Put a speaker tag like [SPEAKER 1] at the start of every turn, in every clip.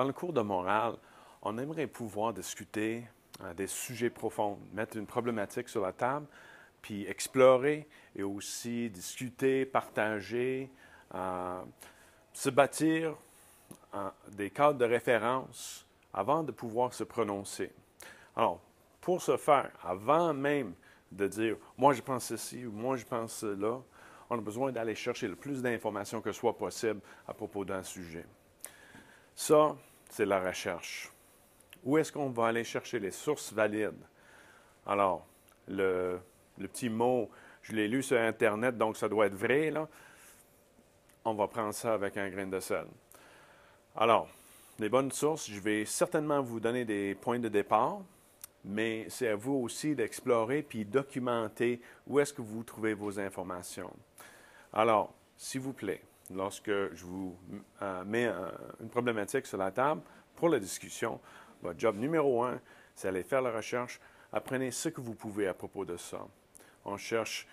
[SPEAKER 1] Dans le cours de morale, on aimerait pouvoir discuter euh, des sujets profonds, mettre une problématique sur la table, puis explorer et aussi discuter, partager, euh, se bâtir euh, des cadres de référence avant de pouvoir se prononcer. Alors, pour ce faire, avant même de dire moi je pense ceci ou moi je pense cela, on a besoin d'aller chercher le plus d'informations que soit possible à propos d'un sujet. Ça, c'est la recherche. Où est-ce qu'on va aller chercher les sources valides? Alors, le, le petit mot, je l'ai lu sur Internet, donc ça doit être vrai, là. On va prendre ça avec un grain de sel. Alors, les bonnes sources, je vais certainement vous donner des points de départ, mais c'est à vous aussi d'explorer puis documenter où est-ce que vous trouvez vos informations. Alors, s'il vous plaît, lorsque je vous euh, mets une problématique sur la table pour la discussion, votre job numéro un, c'est aller faire la recherche. Apprenez ce que vous pouvez à propos de ça. On cherche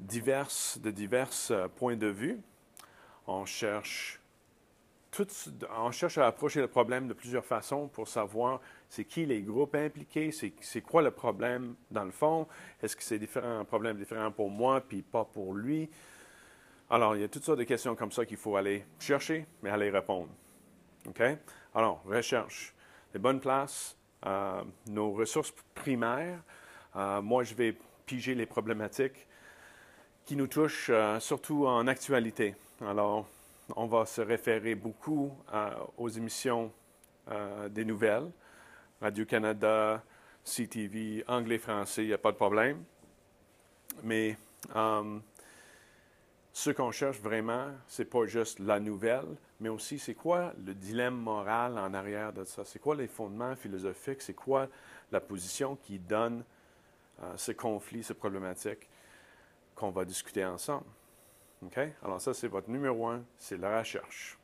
[SPEAKER 1] divers, de divers euh, points de vue. On cherche, on cherche à approcher le problème de plusieurs façons pour savoir c'est qui les groupes impliqués, c'est quoi le problème dans le fond, est-ce que c'est un problème différent pour moi puis pas pour lui. Alors, il y a toutes sortes de questions comme ça qu'il faut aller chercher, mais aller répondre. OK? Alors, recherche. Les bonnes places, euh, nos ressources primaires. Euh, moi, je vais piger les problématiques qui nous touchent, euh, surtout en actualité. Alors, on va se référer beaucoup aux émissions des nouvelles, Radio-Canada, CTV, anglais-français, il n'y a pas de problème. Mais ce qu'on cherche vraiment, n'est pas juste la nouvelle, mais aussi c'est quoi le dilemme moral en arrière de ça, c'est quoi les fondements philosophiques, c'est quoi la position qui donne ces euh, ce conflit, ces problématiques qu'on va discuter ensemble. Alors ça, c'est votre numéro un, c'est la recherche.